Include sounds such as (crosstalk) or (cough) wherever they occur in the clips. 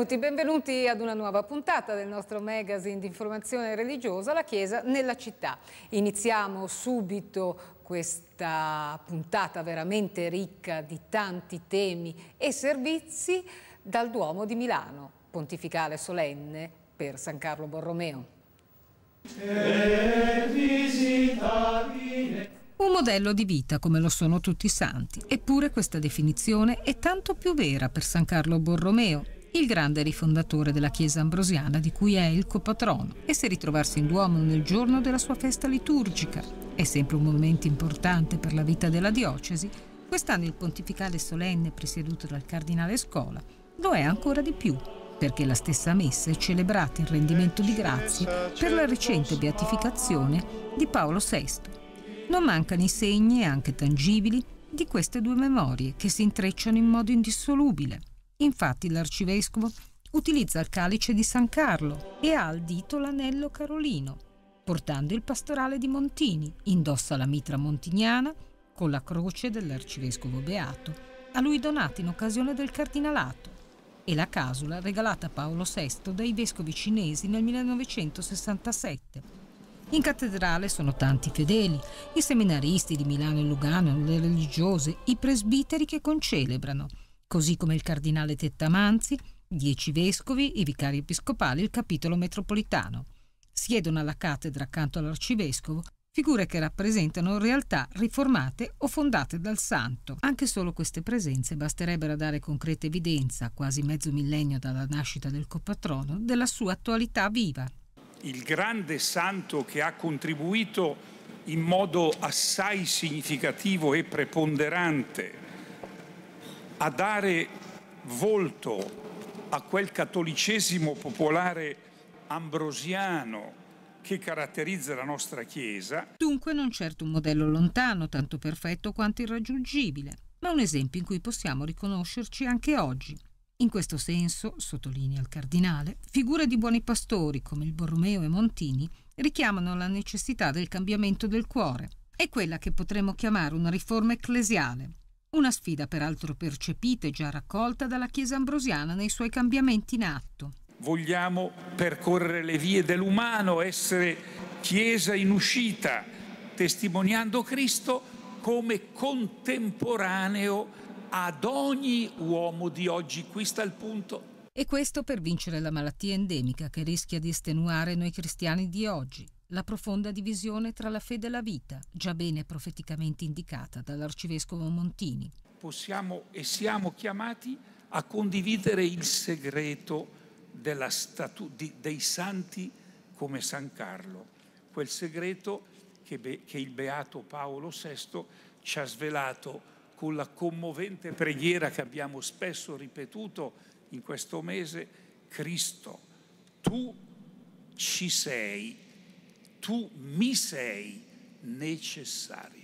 Benvenuti, benvenuti ad una nuova puntata del nostro magazine di informazione religiosa, la Chiesa nella città. Iniziamo subito questa puntata veramente ricca di tanti temi e servizi dal Duomo di Milano, pontificale solenne per San Carlo Borromeo. un modello di vita come lo sono tutti i santi. Eppure questa definizione è tanto più vera per San Carlo Borromeo, il grande rifondatore della chiesa ambrosiana di cui è il copatrono e se ritrovarsi in Duomo nel giorno della sua festa liturgica è sempre un momento importante per la vita della diocesi, quest'anno il pontificale solenne presieduto dal cardinale Scola lo è ancora di più perché la stessa messa è celebrata in rendimento di grazie per la recente beatificazione di Paolo VI. Non mancano i segni, anche tangibili, di queste due memorie che si intrecciano in modo indissolubile. Infatti l'arcivescovo utilizza il calice di San Carlo e ha al dito l'anello carolino. Portando il pastorale di Montini, indossa la mitra montignana con la croce dell'arcivescovo beato, a lui donata in occasione del cardinalato, e la casula regalata a Paolo VI dai vescovi cinesi nel 1967. In cattedrale sono tanti fedeli, i seminaristi di Milano e Lugano, le religiose, i presbiteri che concelebrano così come il cardinale Tettamanzi, dieci vescovi, i vicari episcopali il capitolo metropolitano. Siedono alla cattedra accanto all'arcivescovo figure che rappresentano realtà riformate o fondate dal santo. Anche solo queste presenze basterebbero a dare concreta evidenza, quasi mezzo millennio dalla nascita del copatrono, della sua attualità viva. Il grande santo che ha contribuito in modo assai significativo e preponderante a dare volto a quel cattolicesimo popolare ambrosiano che caratterizza la nostra Chiesa. Dunque non certo un modello lontano, tanto perfetto quanto irraggiungibile, ma un esempio in cui possiamo riconoscerci anche oggi. In questo senso, sottolinea il cardinale, figure di buoni pastori come il Borromeo e Montini richiamano la necessità del cambiamento del cuore. È quella che potremmo chiamare una riforma ecclesiale, una sfida peraltro percepita e già raccolta dalla Chiesa ambrosiana nei suoi cambiamenti in atto. Vogliamo percorrere le vie dell'umano, essere Chiesa in uscita, testimoniando Cristo come contemporaneo ad ogni uomo di oggi. Qui sta il punto. E questo per vincere la malattia endemica che rischia di estenuare noi cristiani di oggi, la profonda divisione tra la fede e la vita, già bene profeticamente indicata dall'arcivescovo Montini. Possiamo e siamo chiamati a condividere il segreto statu- di, dei santi come San Carlo, quel segreto che, be- che il beato Paolo VI ci ha svelato con la commovente preghiera che abbiamo spesso ripetuto in questo mese, Cristo, tu ci sei, tu mi sei necessario.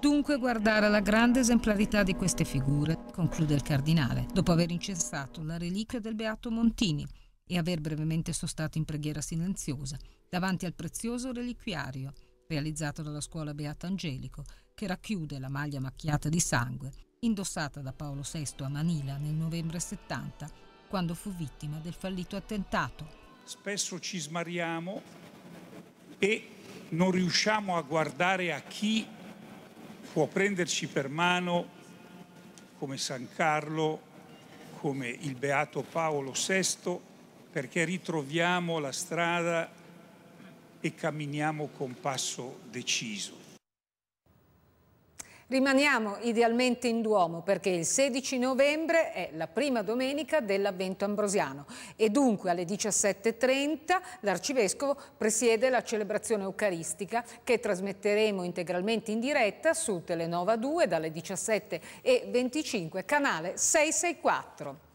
Dunque guardare la grande esemplarità di queste figure, conclude il cardinale, dopo aver incensato la reliquia del beato Montini e aver brevemente sostato in preghiera silenziosa davanti al prezioso reliquiario realizzato dalla scuola Beato Angelico, che racchiude la maglia macchiata di sangue indossata da Paolo VI a Manila nel novembre 70, quando fu vittima del fallito attentato. Spesso ci smariamo e non riusciamo a guardare a chi può prenderci per mano come San Carlo, come il beato Paolo VI, perché ritroviamo la strada e camminiamo con passo deciso. Rimaniamo idealmente in Duomo perché il 16 novembre è la prima domenica dell'Avvento Ambrosiano e dunque alle 17.30 l'Arcivescovo presiede la celebrazione eucaristica che trasmetteremo integralmente in diretta su Telenova 2 dalle 17.25, canale 664.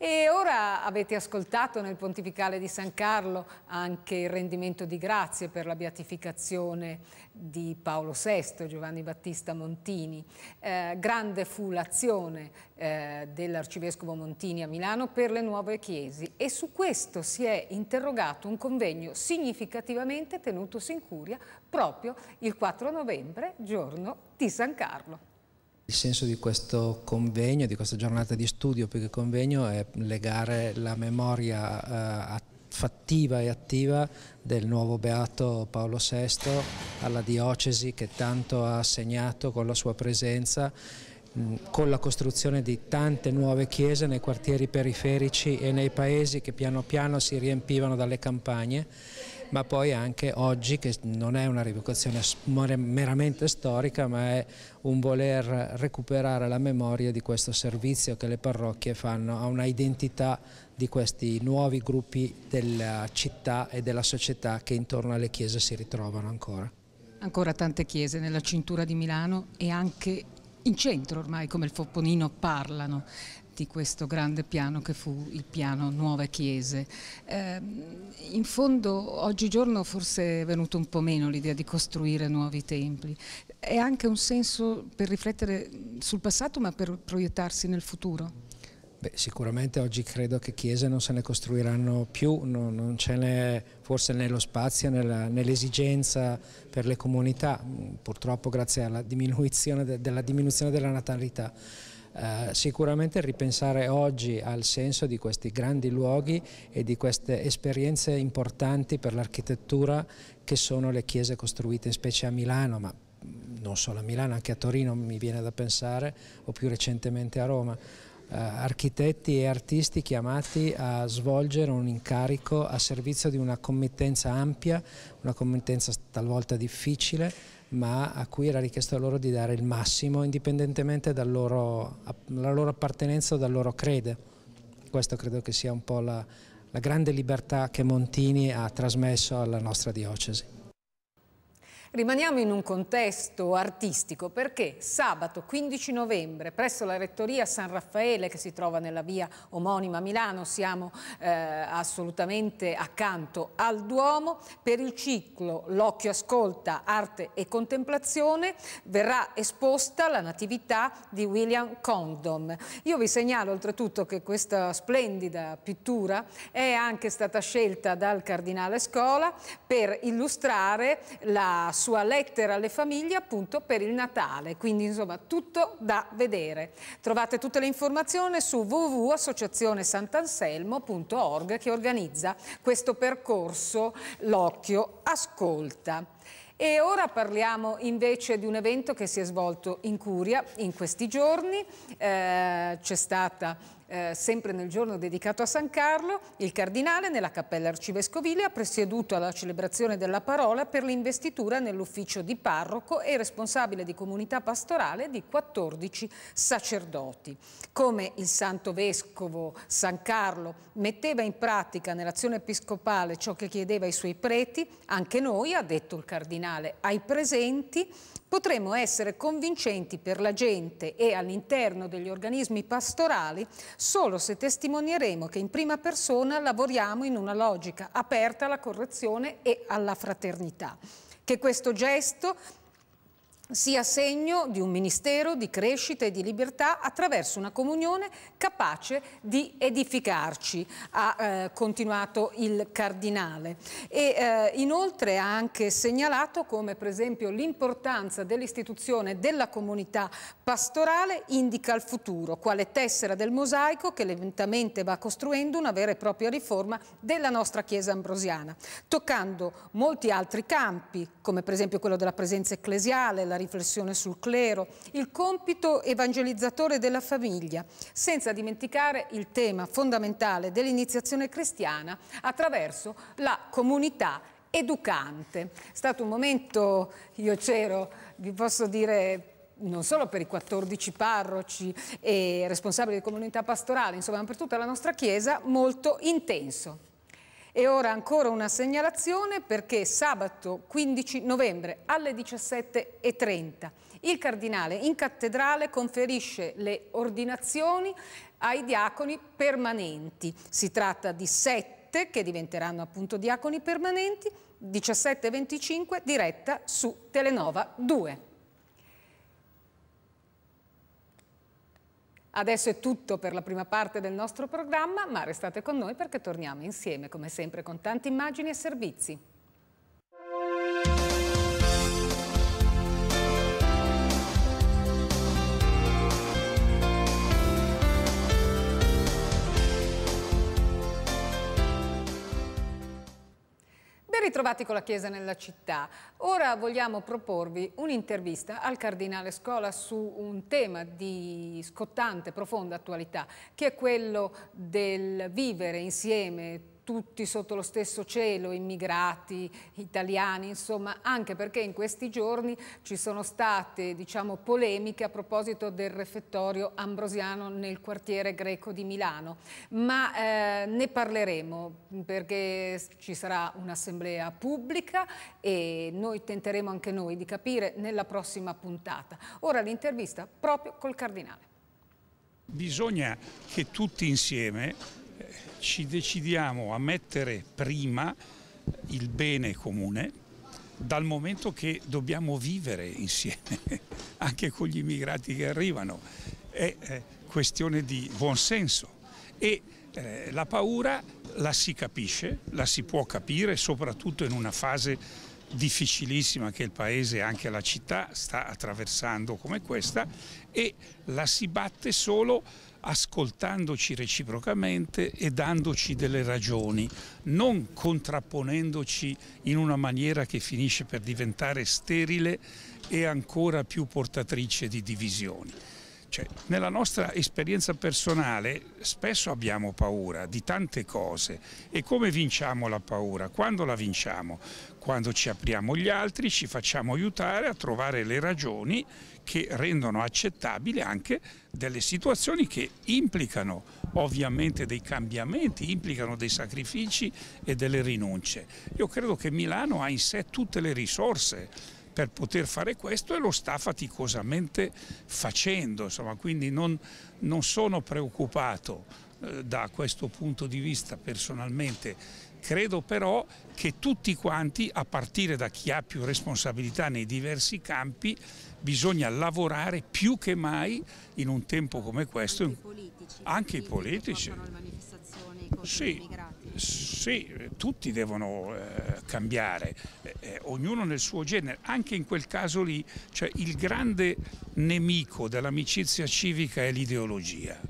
E ora avete ascoltato nel Pontificale di San Carlo anche il rendimento di grazie per la beatificazione di Paolo VI, Giovanni Battista Montini. Eh, grande fu l'azione eh, dell'Arcivescovo Montini a Milano per le nuove chiesi e su questo si è interrogato un convegno significativamente tenutosi in Curia proprio il 4 novembre, giorno di San Carlo. Il senso di questo convegno, di questa giornata di studio più che convegno, è legare la memoria eh, fattiva e attiva del nuovo beato Paolo VI alla diocesi che tanto ha segnato con la sua presenza con la costruzione di tante nuove chiese nei quartieri periferici e nei paesi che piano piano si riempivano dalle campagne ma poi anche oggi che non è una rievocazione meramente storica ma è un voler recuperare la memoria di questo servizio che le parrocchie fanno a una identità di questi nuovi gruppi della città e della società che intorno alle chiese si ritrovano ancora. Ancora tante chiese nella cintura di Milano e anche in centro ormai come il Fopponino parlano effetti questo grande piano che fu il piano Nuove Chiese. Eh, in fondo oggigiorno forse è venuto un po' meno l'idea di costruire nuovi templi. È anche un senso per riflettere sul passato ma per proiettarsi nel futuro? Beh, sicuramente oggi credo che chiese non se ne costruiranno più, no, non ce n'è forse nello spazio, nell'esigenza nell per le comunità, purtroppo grazie alla diminuzione de, della diminuzione della natalità. Eh, sicuramente ripensare oggi al senso di questi grandi luoghi e di queste esperienze importanti per l'architettura che sono le chiese costruite, in specie a Milano, ma non solo a Milano, anche a Torino mi viene da pensare, o più recentemente a Roma. Uh, architetti e artisti chiamati a svolgere un incarico a servizio di una committenza ampia, una committenza talvolta difficile, ma a cui era richiesto loro di dare il massimo indipendentemente dalla loro, loro appartenenza o dal loro crede. Questo credo che sia un po' la, la grande libertà che Montini ha trasmesso alla nostra diocesi. Rimaniamo in un contesto artistico perché sabato 15 novembre presso la Rettoria San Raffaele che si trova nella via omonima a Milano, siamo eh, assolutamente accanto al Duomo, per il ciclo L'occhio ascolta, arte e contemplazione verrà esposta la natività di William Condom. Io vi segnalo oltretutto che questa splendida pittura è anche stata scelta dal Cardinale Scola per illustrare la sua lettera alle famiglie appunto per il Natale, quindi insomma tutto da vedere. Trovate tutte le informazioni su www.associazionesantanselmo.org che organizza questo percorso L'Occhio Ascolta. E ora parliamo invece di un evento che si è svolto in Curia in questi giorni, eh, c'è stata eh, sempre nel giorno dedicato a San Carlo, il Cardinale nella Cappella Arcivescovile ha presieduto alla celebrazione della parola per l'investitura nell'ufficio di parroco e responsabile di comunità pastorale di 14 sacerdoti. Come il Santo Vescovo San Carlo metteva in pratica nell'azione episcopale ciò che chiedeva ai suoi preti, anche noi, ha detto il Cardinale, ai presenti, potremo essere convincenti per la gente e all'interno degli organismi pastorali solo se testimonieremo che in prima persona lavoriamo in una logica aperta alla correzione e alla fraternità che questo gesto sia segno di un ministero di crescita e di libertà attraverso una comunione capace di edificarci, ha eh, continuato il Cardinale. E eh, inoltre ha anche segnalato come per esempio l'importanza dell'istituzione della comunità pastorale indica il futuro, quale tessera del mosaico che lentamente va costruendo una vera e propria riforma della nostra Chiesa ambrosiana, toccando molti altri campi, come per esempio quello della presenza ecclesiale, la riflessione sul clero, il compito evangelizzatore della famiglia, senza dimenticare il tema fondamentale dell'iniziazione cristiana attraverso la comunità educante. È stato un momento, io c'ero, vi posso dire non solo per i 14 parroci e responsabili di comunità pastorale, insomma per tutta la nostra Chiesa, molto intenso. E ora ancora una segnalazione perché sabato 15 novembre alle 17.30 il Cardinale in cattedrale conferisce le ordinazioni ai diaconi permanenti. Si tratta di sette che diventeranno appunto diaconi permanenti, 17.25 diretta su Telenova 2. Adesso è tutto per la prima parte del nostro programma, ma restate con noi perché torniamo insieme, come sempre, con tante immagini e servizi. Ben ritrovati con la Chiesa nella città. Ora vogliamo proporvi un'intervista al Cardinale Scola su un tema di scottante, profonda attualità, che è quello del vivere insieme tutti sotto lo stesso cielo, immigrati, italiani, insomma, anche perché in questi giorni ci sono state, diciamo, polemiche a proposito del refettorio ambrosiano nel quartiere greco di Milano, ma eh, ne parleremo perché ci sarà un'assemblea pubblica e noi tenteremo anche noi di capire nella prossima puntata. Ora l'intervista proprio col Cardinale. Bisogna che tutti insieme ci decidiamo a mettere prima il bene comune dal momento che dobbiamo vivere insieme, (laughs) anche con gli immigrati che arrivano. È eh, questione di buonsenso e eh, la paura la si capisce, la si può capire, soprattutto in una fase difficilissima che il paese e anche la città sta attraversando come questa e la si batte solo ascoltandoci reciprocamente e dandoci delle ragioni, non contrapponendoci in una maniera che finisce per diventare sterile e ancora più portatrice di divisioni. Cioè, nella nostra esperienza personale spesso abbiamo paura di tante cose e come vinciamo la paura? Quando la vinciamo? Quando ci apriamo gli altri, ci facciamo aiutare a trovare le ragioni che rendono accettabile anche delle situazioni che implicano ovviamente dei cambiamenti, implicano dei sacrifici e delle rinunce. Io credo che Milano ha in sé tutte le risorse per poter fare questo e lo sta faticosamente facendo, insomma, quindi non, non sono preoccupato eh, da questo punto di vista personalmente Credo però che tutti quanti, a partire da chi ha più responsabilità nei diversi campi, bisogna lavorare più che mai in un tempo come questo. Anche i politici. Anche i politici. Sì, sì, tutti devono eh, cambiare, eh, eh, ognuno nel suo genere, anche in quel caso lì cioè, il grande nemico dell'amicizia civica è l'ideologia.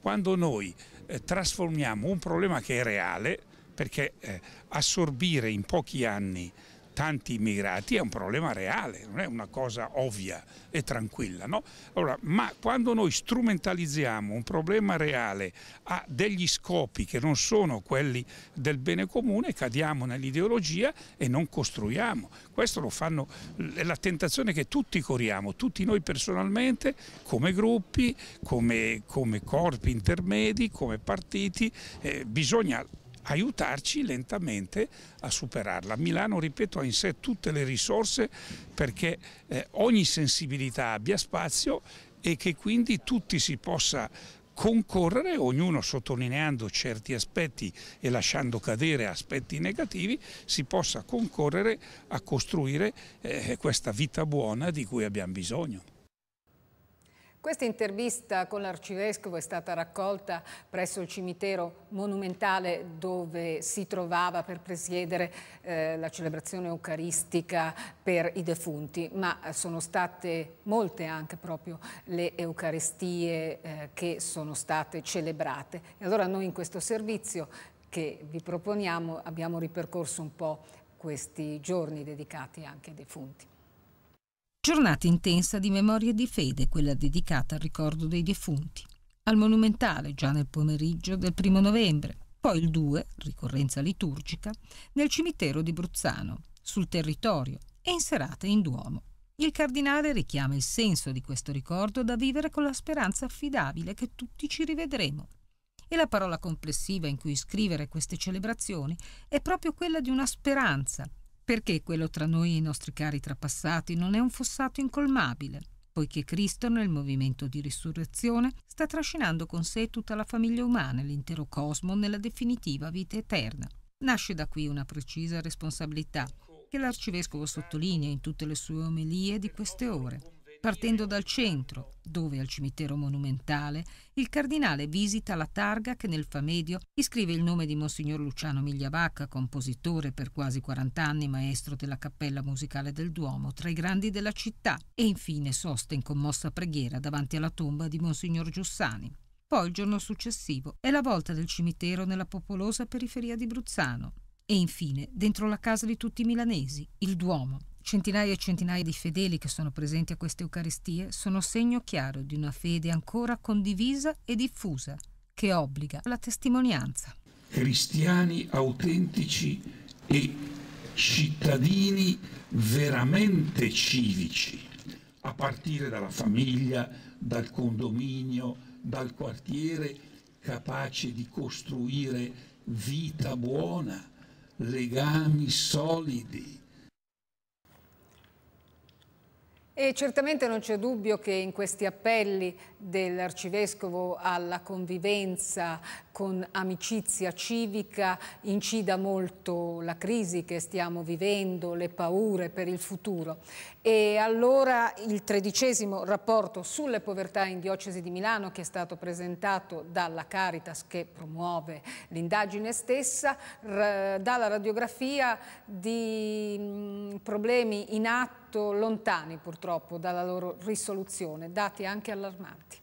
Quando noi eh, trasformiamo un problema che è reale, perché eh, assorbire in pochi anni tanti immigrati è un problema reale, non è una cosa ovvia e tranquilla. No? Allora, ma quando noi strumentalizziamo un problema reale a degli scopi che non sono quelli del bene comune, cadiamo nell'ideologia e non costruiamo. Questo lo fanno, è la tentazione che tutti corriamo, tutti noi personalmente, come gruppi, come, come corpi intermedi, come partiti, eh, bisogna aiutarci lentamente a superarla. Milano, ripeto, ha in sé tutte le risorse perché eh, ogni sensibilità abbia spazio e che quindi tutti si possa concorrere, ognuno sottolineando certi aspetti e lasciando cadere aspetti negativi, si possa concorrere a costruire eh, questa vita buona di cui abbiamo bisogno. Questa intervista con l'arcivescovo è stata raccolta presso il cimitero monumentale dove si trovava per presiedere eh, la celebrazione eucaristica per i defunti, ma sono state molte anche proprio le eucaristie eh, che sono state celebrate. E allora noi in questo servizio che vi proponiamo abbiamo ripercorso un po' questi giorni dedicati anche ai defunti. Giornata intensa di memoria e di fede, quella dedicata al ricordo dei defunti. Al monumentale già nel pomeriggio del primo novembre, poi il 2, ricorrenza liturgica, nel cimitero di Bruzzano, sul territorio e in serata in Duomo. Il cardinale richiama il senso di questo ricordo da vivere con la speranza affidabile che tutti ci rivedremo. E la parola complessiva in cui scrivere queste celebrazioni è proprio quella di una speranza, perché quello tra noi e i nostri cari trapassati non è un fossato incolmabile, poiché Cristo nel movimento di risurrezione sta trascinando con sé tutta la famiglia umana e l'intero cosmo nella definitiva vita eterna. Nasce da qui una precisa responsabilità che l'arcivescovo sottolinea in tutte le sue omelie di queste ore partendo dal centro, dove al cimitero monumentale il cardinale visita la targa che nel famedio iscrive il nome di Monsignor Luciano Migliavacca, compositore per quasi 40 anni, maestro della cappella musicale del Duomo, tra i grandi della città, e infine sosta in commossa preghiera davanti alla tomba di Monsignor Giussani. Poi il giorno successivo è la volta del cimitero nella popolosa periferia di Bruzzano e infine dentro la casa di tutti i milanesi, il Duomo Centinaia e centinaia di fedeli che sono presenti a queste Eucaristie sono segno chiaro di una fede ancora condivisa e diffusa, che obbliga alla testimonianza. Cristiani autentici e cittadini veramente civici, a partire dalla famiglia, dal condominio, dal quartiere, capaci di costruire vita buona, legami solidi E certamente non c'è dubbio che in questi appelli dell'arcivescovo alla convivenza con amicizia civica incida molto la crisi che stiamo vivendo, le paure per il futuro e allora il tredicesimo rapporto sulle povertà in diocesi di Milano che è stato presentato dalla Caritas che promuove l'indagine stessa dà la radiografia di problemi in atto lontani purtroppo dalla loro risoluzione, dati anche allarmanti.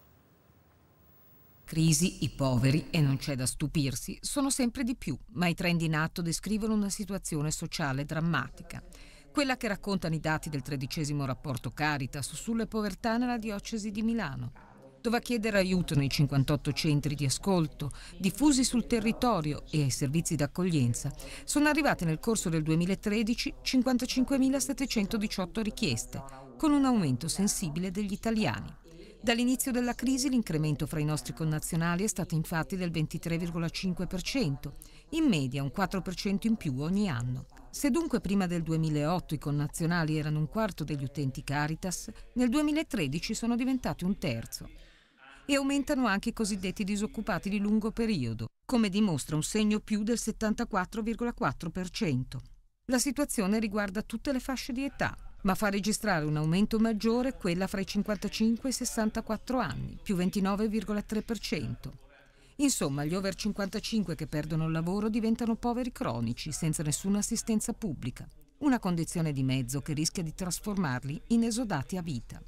Crisi, i poveri, e non c'è da stupirsi, sono sempre di più, ma i trend in atto descrivono una situazione sociale drammatica quella che raccontano i dati del tredicesimo rapporto Caritas sulle povertà nella diocesi di Milano, dove a chiedere aiuto nei 58 centri di ascolto diffusi sul territorio e ai servizi d'accoglienza sono arrivate nel corso del 2013 55.718 richieste, con un aumento sensibile degli italiani. Dall'inizio della crisi l'incremento fra i nostri connazionali è stato infatti del 23,5% in media un 4% in più ogni anno. Se dunque prima del 2008 i connazionali erano un quarto degli utenti Caritas, nel 2013 sono diventati un terzo. E aumentano anche i cosiddetti disoccupati di lungo periodo, come dimostra un segno più del 74,4%. La situazione riguarda tutte le fasce di età, ma fa registrare un aumento maggiore quella fra i 55 e i 64 anni, più 29,3%. Insomma, gli over 55 che perdono il lavoro diventano poveri cronici, senza nessuna assistenza pubblica. Una condizione di mezzo che rischia di trasformarli in esodati a vita.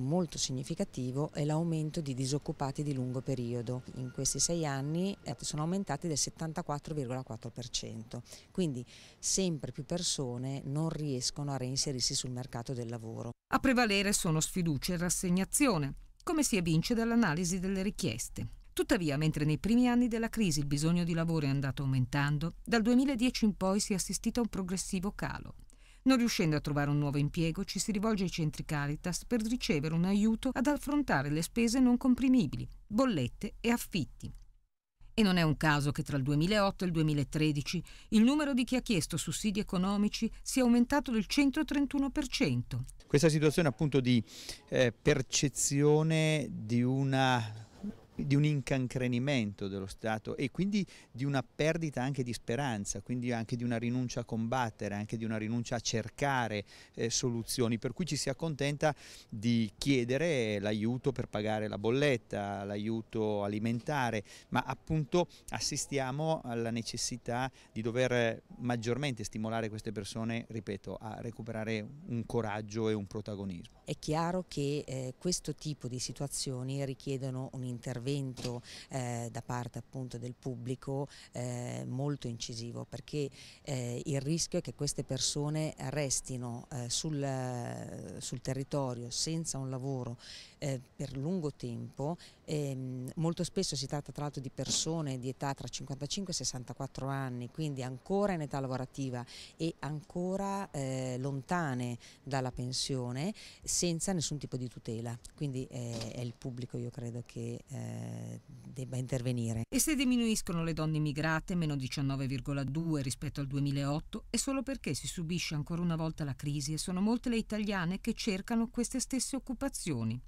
Molto significativo è l'aumento di disoccupati di lungo periodo. In questi sei anni eh, sono aumentati del 74,4%, quindi sempre più persone non riescono a reinserirsi sul mercato del lavoro. A prevalere sono sfiducia e rassegnazione, come si evince dall'analisi delle richieste. Tuttavia, mentre nei primi anni della crisi il bisogno di lavoro è andato aumentando, dal 2010 in poi si è assistito a un progressivo calo. Non riuscendo a trovare un nuovo impiego, ci si rivolge ai centri Caritas per ricevere un aiuto ad affrontare le spese non comprimibili, bollette e affitti. E non è un caso che tra il 2008 e il 2013 il numero di chi ha chiesto sussidi economici sia aumentato del 131%. Questa situazione appunto di eh, percezione di una di un incancrenimento dello Stato e quindi di una perdita anche di speranza, quindi anche di una rinuncia a combattere, anche di una rinuncia a cercare eh, soluzioni, per cui ci si accontenta di chiedere l'aiuto per pagare la bolletta, l'aiuto alimentare, ma appunto assistiamo alla necessità di dover maggiormente stimolare queste persone, ripeto, a recuperare un coraggio e un protagonismo. È chiaro che eh, questo tipo di situazioni richiedono un intervento eh, da parte appunto del pubblico eh, molto incisivo perché eh, il rischio è che queste persone restino eh, sul, sul territorio senza un lavoro eh, per lungo tempo, ehm, molto spesso si tratta tra l'altro di persone di età tra 55 e 64 anni, quindi ancora in età lavorativa e ancora eh, lontane dalla pensione senza nessun tipo di tutela, quindi eh, è il pubblico io credo che eh, debba intervenire. E se diminuiscono le donne immigrate, meno 19,2 rispetto al 2008, è solo perché si subisce ancora una volta la crisi e sono molte le italiane che cercano queste stesse occupazioni.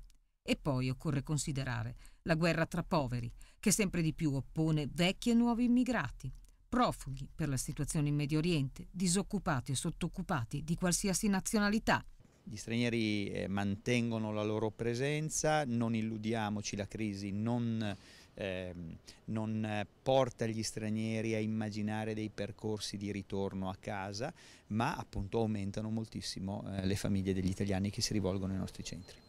E poi occorre considerare la guerra tra poveri, che sempre di più oppone vecchi e nuovi immigrati, profughi per la situazione in Medio Oriente, disoccupati e sottoccupati di qualsiasi nazionalità. Gli stranieri eh, mantengono la loro presenza, non illudiamoci, la crisi non, eh, non, porta gli stranieri a immaginare dei percorsi di ritorno a casa, ma appunto aumentano moltissimo eh, le famiglie degli italiani che si rivolgono ai nostri centri.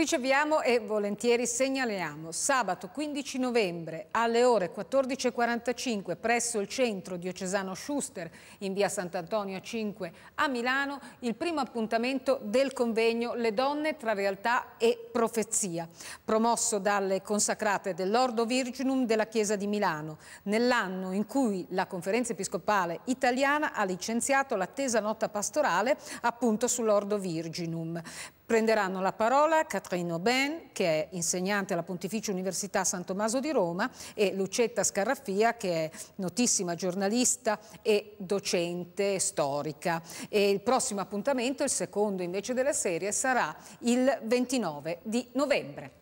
Riceviamo e volentieri segnaliamo sabato 15 novembre alle ore 14.45 presso il centro diocesano Schuster in via Sant'Antonio 5 a Milano il primo appuntamento del convegno Le donne tra realtà e profezia promosso dalle consacrate dell'Ordo Virginum della Chiesa di Milano nell'anno in cui la conferenza episcopale italiana ha licenziato l'attesa nota pastorale appunto sull'Ordo Virginum Prenderanno la parola Catherine Aubin, che è insegnante alla Pontificia Università San Tommaso di Roma, e Lucetta Scarraffia, che è notissima giornalista e docente storica. E il prossimo appuntamento, il secondo invece della serie, sarà il 29 di novembre.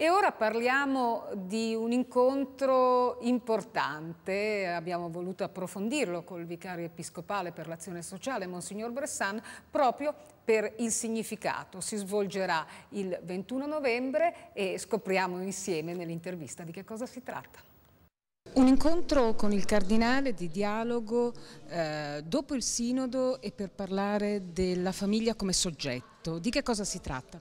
E ora parliamo di un incontro importante, abbiamo voluto approfondirlo col vicario episcopale per l'azione sociale, Monsignor Bressan, proprio per il significato. Si svolgerà il 21 novembre e scopriamo insieme nell'intervista di che cosa si tratta. Un incontro con il cardinale di dialogo eh, dopo il sinodo e per parlare della famiglia come soggetto. Di che cosa si tratta?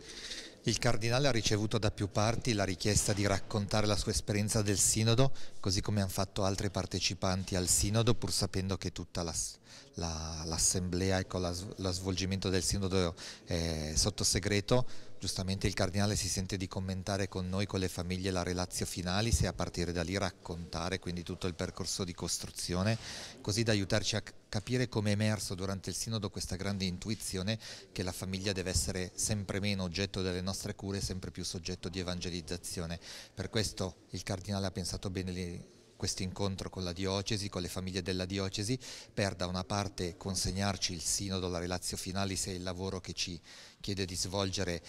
Il Cardinale ha ricevuto da più parti la richiesta di raccontare la sua esperienza del Sinodo, così come hanno fatto altri partecipanti al Sinodo, pur sapendo che tutta l'assemblea, la, la, ecco, la, lo svolgimento del Sinodo è sotto segreto. Giustamente il Cardinale si sente di commentare con noi, con le famiglie, la relazio finalis e a partire da lì raccontare quindi tutto il percorso di costruzione, così da aiutarci a capire come è emerso durante il sinodo questa grande intuizione che la famiglia deve essere sempre meno oggetto delle nostre cure sempre più soggetto di evangelizzazione. Per questo il Cardinale ha pensato bene le questo incontro con la diocesi, con le famiglie della diocesi, per da una parte consegnarci il sinodo, la relazio finalis e il lavoro che ci chiede di svolgere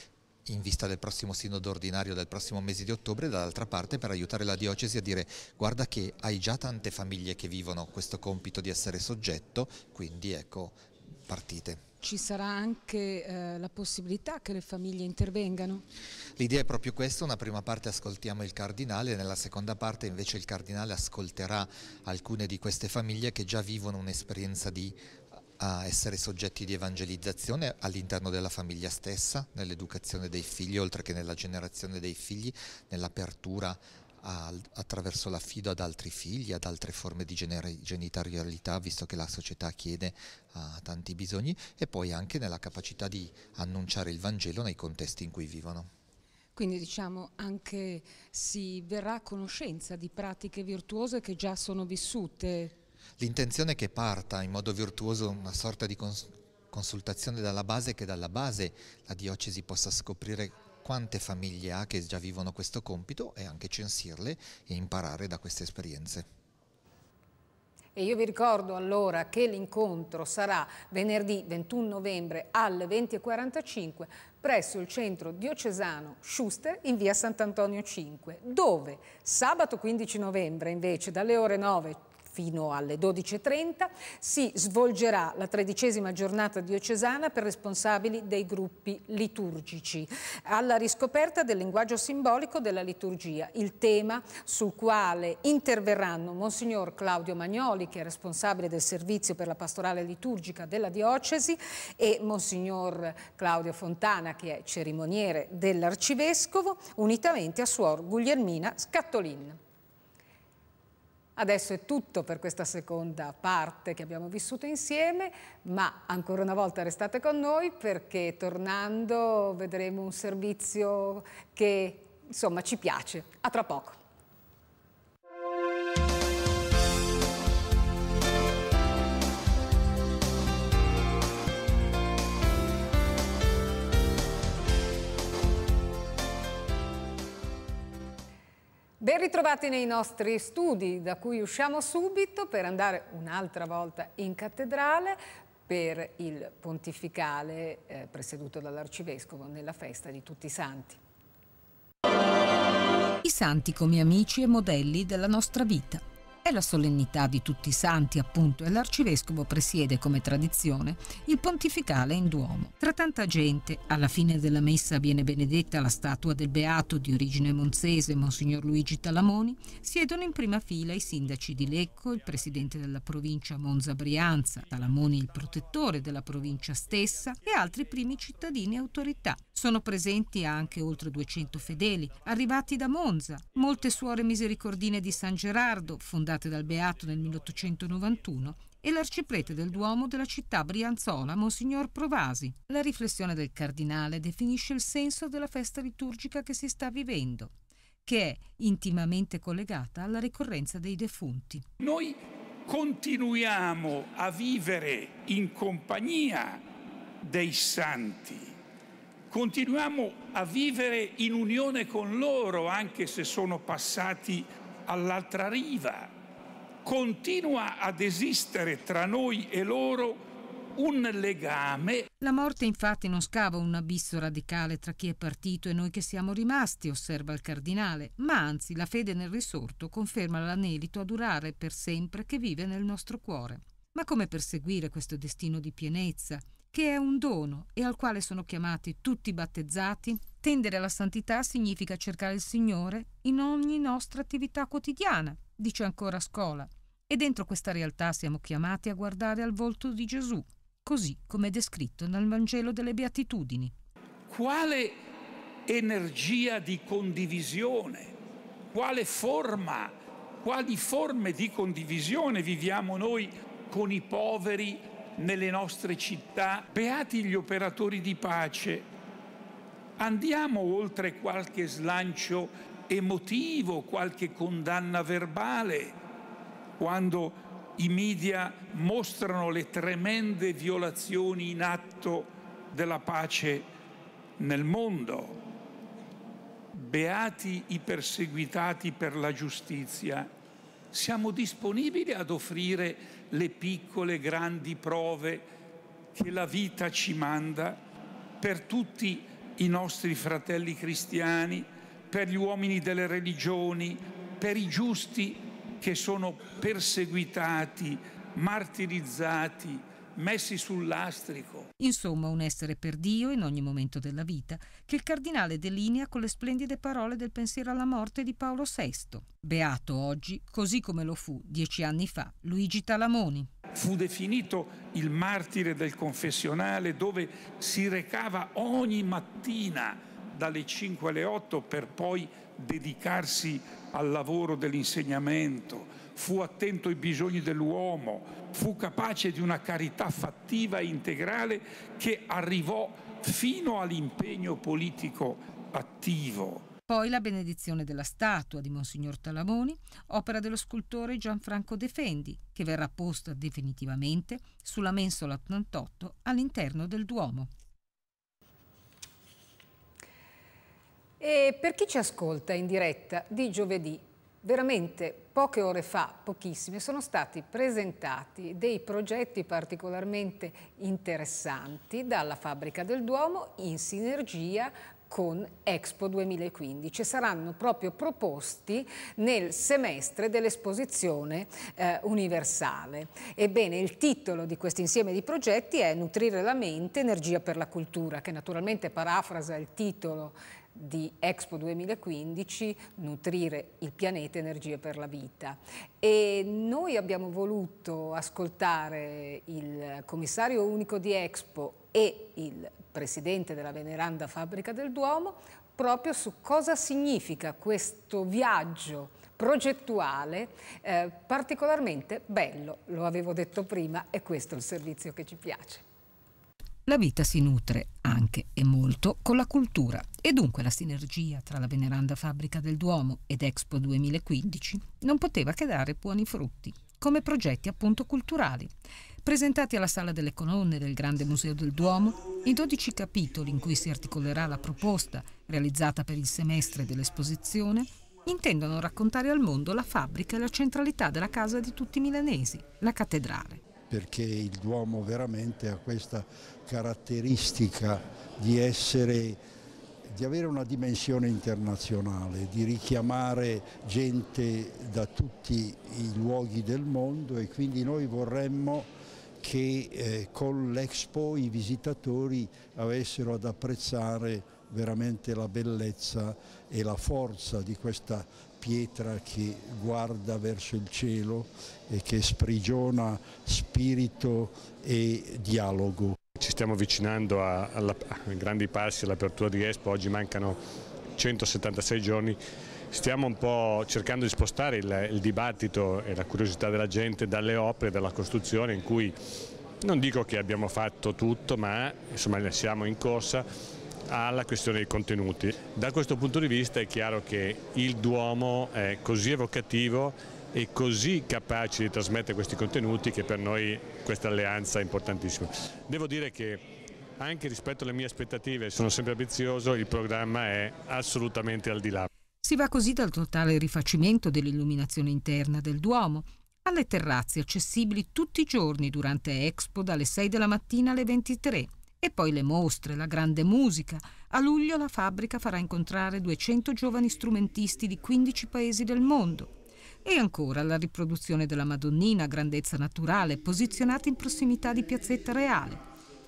in vista del prossimo sinodo ordinario del prossimo mese di ottobre, dall'altra parte per aiutare la diocesi a dire guarda che hai già tante famiglie che vivono questo compito di essere soggetto, quindi ecco partite. Ci sarà anche eh, la possibilità che le famiglie intervengano? L'idea è proprio questa, una prima parte ascoltiamo il cardinale, nella seconda parte invece il cardinale ascolterà alcune di queste famiglie che già vivono un'esperienza di a essere soggetti di evangelizzazione all'interno della famiglia stessa, nell'educazione dei figli, oltre che nella generazione dei figli, nell'apertura attraverso l'affido ad altri figli, ad altre forme di genitorialità, visto che la società chiede uh, tanti bisogni, e poi anche nella capacità di annunciare il Vangelo nei contesti in cui vivono. Quindi diciamo anche si verrà a conoscenza di pratiche virtuose che già sono vissute L'intenzione è che parta in modo virtuoso una sorta di cons- consultazione dalla base che dalla base la diocesi possa scoprire quante famiglie ha che già vivono questo compito e anche censirle e imparare da queste esperienze. E io vi ricordo allora che l'incontro sarà venerdì 21 novembre alle 20.45 presso il centro diocesano Schuster in via Sant'Antonio 5, dove sabato 15 novembre invece dalle ore 9 fino alle 12.30, si svolgerà la tredicesima giornata diocesana per responsabili dei gruppi liturgici. Alla riscoperta del linguaggio simbolico della liturgia, il tema sul quale interverranno Monsignor Claudio Magnoli, che è responsabile del servizio per la pastorale liturgica della diocesi, e Monsignor Claudio Fontana, che è cerimoniere dell'Arcivescovo, unitamente a Suor Guglielmina Scattolin. Adesso è tutto per questa seconda parte che abbiamo vissuto insieme, ma ancora una volta restate con noi perché tornando vedremo un servizio che insomma ci piace. A tra poco. Ben ritrovati nei nostri studi, da cui usciamo subito per andare un'altra volta in cattedrale per il pontificale eh, presieduto dall'arcivescovo nella festa di tutti i santi. I santi come amici e modelli della nostra vita. È la solennità di tutti i santi, appunto, e l'arcivescovo presiede come tradizione il pontificale in Duomo. Tra tanta gente, alla fine della messa viene benedetta la statua del beato di origine monzese, Monsignor Luigi Talamoni, siedono in prima fila i sindaci di Lecco, il presidente della provincia Monza Brianza, Talamoni il protettore della provincia stessa e altri primi cittadini e autorità. Sono presenti anche oltre 200 fedeli, arrivati da Monza, molte suore misericordine di San Gerardo, fondate realizzate dal Beato nel 1891, e l'arciprete del Duomo della città brianzola, Monsignor Provasi. La riflessione del cardinale definisce il senso della festa liturgica che si sta vivendo, che è intimamente collegata alla ricorrenza dei defunti. Noi continuiamo a vivere in compagnia dei santi, continuiamo a vivere in unione con loro anche se sono passati all'altra riva continua ad esistere tra noi e loro un legame. La morte infatti non scava un abisso radicale tra chi è partito e noi che siamo rimasti, osserva il cardinale, ma anzi la fede nel risorto conferma l'anelito a durare per sempre che vive nel nostro cuore. Ma come perseguire questo destino di pienezza, che è un dono e al quale sono chiamati tutti i battezzati? Tendere alla santità significa cercare il Signore in ogni nostra attività quotidiana, dice ancora Scola, e dentro questa realtà siamo chiamati a guardare al volto di Gesù, così come è descritto nel Vangelo delle Beatitudini. Quale energia di condivisione, quale forma, quali forme di condivisione viviamo noi con i poveri nelle nostre città, beati gli operatori di pace. Andiamo oltre qualche slancio emotivo, qualche condanna verbale, quando i media mostrano le tremende violazioni in atto della pace nel mondo. Beati i perseguitati per la giustizia. Siamo disponibili ad offrire le piccole grandi prove che la vita ci manda per tutti i nostri fratelli cristiani, per gli uomini delle religioni, per i giusti che sono perseguitati, martirizzati, messi sul lastrico. Insomma, un essere per Dio in ogni momento della vita, che il cardinale delinea con le splendide parole del pensiero alla morte di Paolo VI. Beato oggi, così come lo fu dieci anni fa Luigi Talamoni. Fu definito il martire del confessionale dove si recava ogni mattina dalle 5 alle 8 per poi dedicarsi al lavoro dell'insegnamento, fu attento ai bisogni dell'uomo, fu capace di una carità fattiva e integrale che arrivò fino all'impegno politico attivo. Poi la benedizione della statua di Monsignor Talamoni, opera dello scultore Gianfranco Defendi, che verrà posta definitivamente sulla mensola 88 all'interno del Duomo. E per chi ci ascolta in diretta di giovedì, veramente poche ore fa, pochissime, sono stati presentati dei progetti particolarmente interessanti dalla Fabbrica del Duomo in sinergia con Expo 2015 saranno proprio proposti nel semestre dell'esposizione eh, universale. Ebbene, il titolo di questo insieme di progetti è Nutrire la mente, energia per la cultura, che naturalmente parafrasa il titolo di Expo 2015 Nutrire il pianeta energie per la vita e noi abbiamo voluto ascoltare il commissario unico di Expo e il presidente della veneranda fabbrica del Duomo proprio su cosa significa questo viaggio progettuale eh, particolarmente bello, lo avevo detto prima e questo è il servizio che ci piace. La vita si nutre anche e molto con la cultura e dunque la sinergia tra la veneranda fabbrica del Duomo ed Expo 2015 non poteva che dare buoni frutti come progetti appunto culturali, presentati alla Sala delle Colonne del Grande Museo del Duomo, i 12 capitoli in cui si articolerà la proposta realizzata per il semestre dell'esposizione intendono raccontare al mondo la fabbrica e la centralità della casa di tutti i milanesi, la cattedrale perché il Duomo veramente ha questa caratteristica di essere di avere una dimensione internazionale, di richiamare gente da tutti i luoghi del mondo e quindi noi vorremmo che eh, con l'Expo i visitatori avessero ad apprezzare veramente la bellezza e la forza di questa pietra che guarda verso il cielo e che sprigiona spirito e dialogo. Ci stiamo avvicinando a, a, a grandi passi all'apertura di Expo, oggi mancano 176 giorni stiamo un po' cercando di spostare il, il, dibattito e la curiosità della gente dalle opere, dalla costruzione in cui non dico che abbiamo fatto tutto ma insomma siamo in corsa alla questione dei contenuti. Da questo punto di vista è chiaro che il Duomo è così evocativo e così capace di trasmettere questi contenuti che per noi questa alleanza è importantissima. Devo dire che anche rispetto alle mie aspettative, sono sempre ambizioso, il programma è assolutamente al di là. Si va così dal totale rifacimento dell'illuminazione interna del Duomo alle terrazze accessibili tutti i giorni durante Expo dalle 6 della mattina alle 23 e poi le mostre, la grande musica. A luglio la fabbrica farà incontrare 200 giovani strumentisti di 15 paesi del mondo. E ancora la riproduzione della Madonnina, grandezza naturale, posizionata in prossimità di Piazzetta Reale,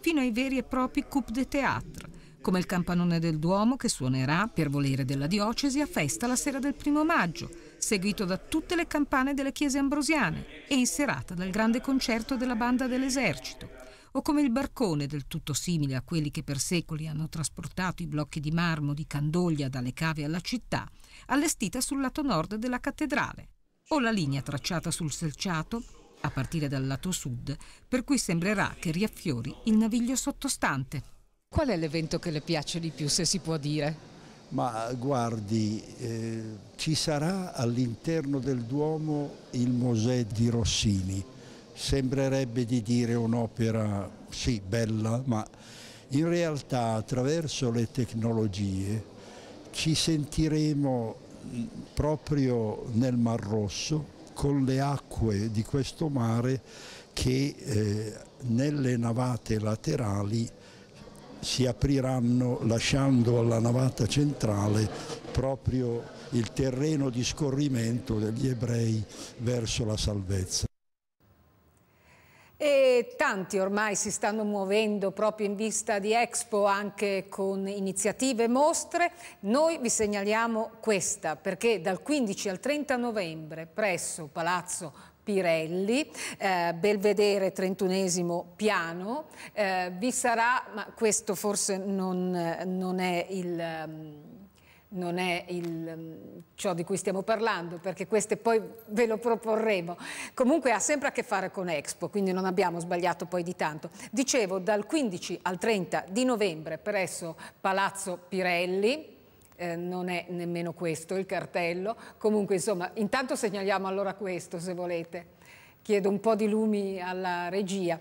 fino ai veri e propri coup de théâtre, come il campanone del Duomo che suonerà, per volere della diocesi, a festa la sera del primo maggio, seguito da tutte le campane delle chiese ambrosiane e in serata dal grande concerto della banda dell'esercito o come il barcone del tutto simile a quelli che per secoli hanno trasportato i blocchi di marmo di Candoglia dalle cave alla città, allestita sul lato nord della cattedrale, o la linea tracciata sul selciato, a partire dal lato sud, per cui sembrerà che riaffiori il naviglio sottostante. Qual è l'evento che le piace di più, se si può dire? Ma guardi, eh, ci sarà all'interno del Duomo il Mosè di Rossini sembrerebbe di dire un'opera sì bella, ma in realtà attraverso le tecnologie ci sentiremo mm, proprio nel Mar Rosso con le acque di questo mare che eh, nelle navate laterali si apriranno lasciando alla navata centrale proprio il terreno di scorrimento degli ebrei verso la salvezza. E tanti ormai si stanno muovendo proprio in vista di Expo anche con iniziative e mostre. Noi vi segnaliamo questa perché dal 15 al 30 novembre presso Palazzo Pirelli, eh, Belvedere 31 piano, eh, vi sarà, ma questo forse non, non è il... Um, non è il, mm, ciò di cui stiamo parlando, perché queste poi ve lo proporremo. Comunque ha sempre a che fare con Expo, quindi non abbiamo sbagliato poi di tanto. Dicevo, dal 15 al 30 di novembre presso Palazzo Pirelli, eh, non è nemmeno questo il cartello, comunque insomma, intanto segnaliamo allora questo se volete. Chiedo un po' di lumi alla regia.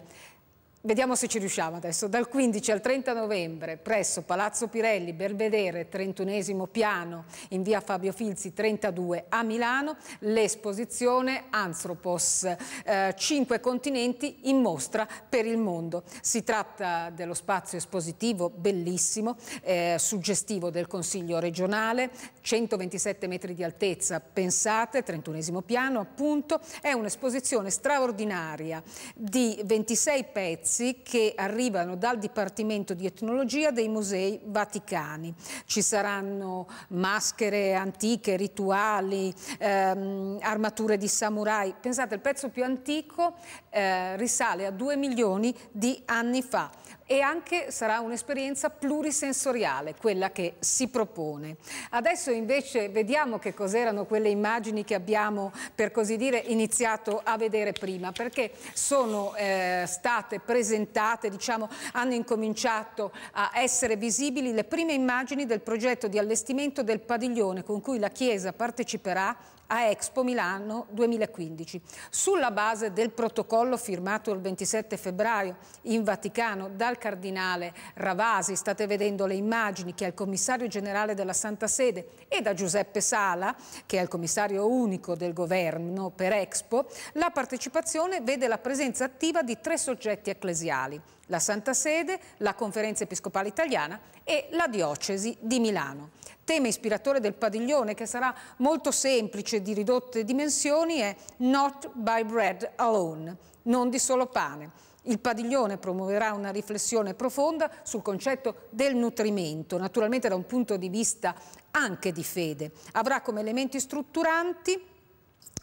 Vediamo se ci riusciamo adesso. Dal 15 al 30 novembre presso Palazzo Pirelli, Belvedere, 31 piano, in via Fabio Filzi 32 a Milano, l'esposizione Anthropos, eh, 5 continenti in mostra per il mondo. Si tratta dello spazio espositivo bellissimo, eh, suggestivo del Consiglio regionale, 127 metri di altezza. Pensate, 31 piano appunto, è un'esposizione straordinaria di 26 pezzi che arrivano dal Dipartimento di Etnologia dei Musei Vaticani. Ci saranno maschere antiche, rituali, ehm, armature di samurai. Pensate, il pezzo più antico eh, risale a 2 milioni di anni fa e anche sarà un'esperienza plurisensoriale quella che si propone. Adesso invece vediamo che cos'erano quelle immagini che abbiamo per così dire iniziato a vedere prima perché sono eh, state presentate, diciamo, hanno incominciato a essere visibili le prime immagini del progetto di allestimento del padiglione con cui la Chiesa parteciperà a Expo Milano 2015. Sulla base del protocollo firmato il 27 febbraio in Vaticano dal cardinale Ravasi, state vedendo le immagini che è il commissario generale della Santa Sede e da Giuseppe Sala, che è il commissario unico del governo per Expo, la partecipazione vede la presenza attiva di tre soggetti ecclesiali, la Santa Sede, la Conferenza Episcopale Italiana e la Diocesi di Milano tema ispiratore del padiglione che sarà molto semplice di ridotte dimensioni è Not by Bread Alone, non di solo pane. Il padiglione promuoverà una riflessione profonda sul concetto del nutrimento, naturalmente da un punto di vista anche di fede. Avrà come elementi strutturanti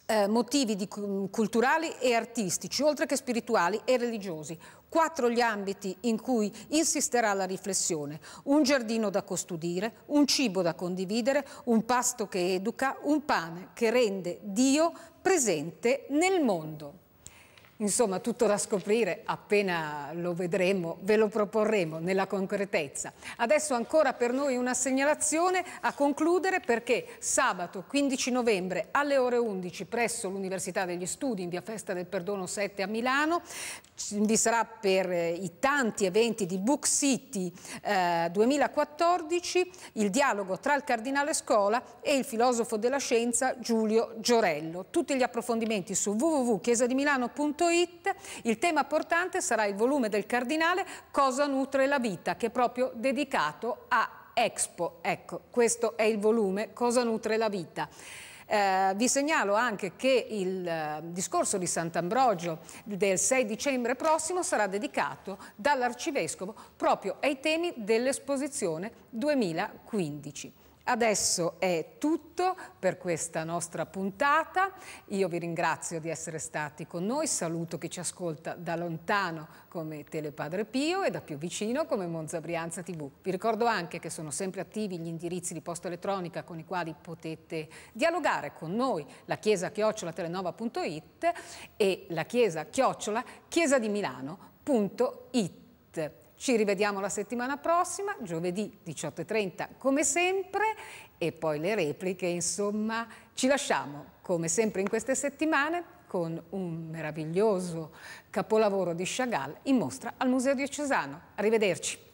eh, motivi di, culturali e artistici, oltre che spirituali e religiosi. Quattro gli ambiti in cui insisterà la riflessione. Un giardino da custodire, un cibo da condividere, un pasto che educa, un pane che rende Dio presente nel mondo. Insomma, tutto da scoprire, appena lo vedremo, ve lo proporremo nella concretezza. Adesso ancora per noi una segnalazione a concludere perché sabato 15 novembre alle ore 11 presso l'Università degli Studi in via Festa del Perdono 7 a Milano vi sarà per eh, i tanti eventi di Book City eh, 2014 il dialogo tra il Cardinale Scola e il filosofo della scienza Giulio Giorello. Tutti gli approfondimenti su www.chiesadimilano.it www.it. Il tema portante sarà il volume del Cardinale Cosa nutre la vita, che è proprio dedicato a Expo. Ecco, questo è il volume Cosa nutre la vita. Eh, vi segnalo anche che il eh, discorso di Sant'Ambrogio del 6 dicembre prossimo sarà dedicato dall'Arcivescovo proprio ai temi dell'esposizione 2015. Adesso è tutto per questa nostra puntata. Io vi ringrazio di essere stati con noi, saluto chi ci ascolta da lontano come Telepadre Pio e da più vicino come Monza Brianza TV. Vi ricordo anche che sono sempre attivi gli indirizzi di posta elettronica con i quali potete dialogare con noi, la chiesa chiocciola telenova.it e la chiesa chiocciola chiesa di Milano.it. Ci rivediamo la settimana prossima, giovedì 18.30 come sempre e poi le repliche, insomma, ci lasciamo come sempre in queste settimane con un meraviglioso capolavoro di Chagall in mostra al Museo Diocesano. Arrivederci.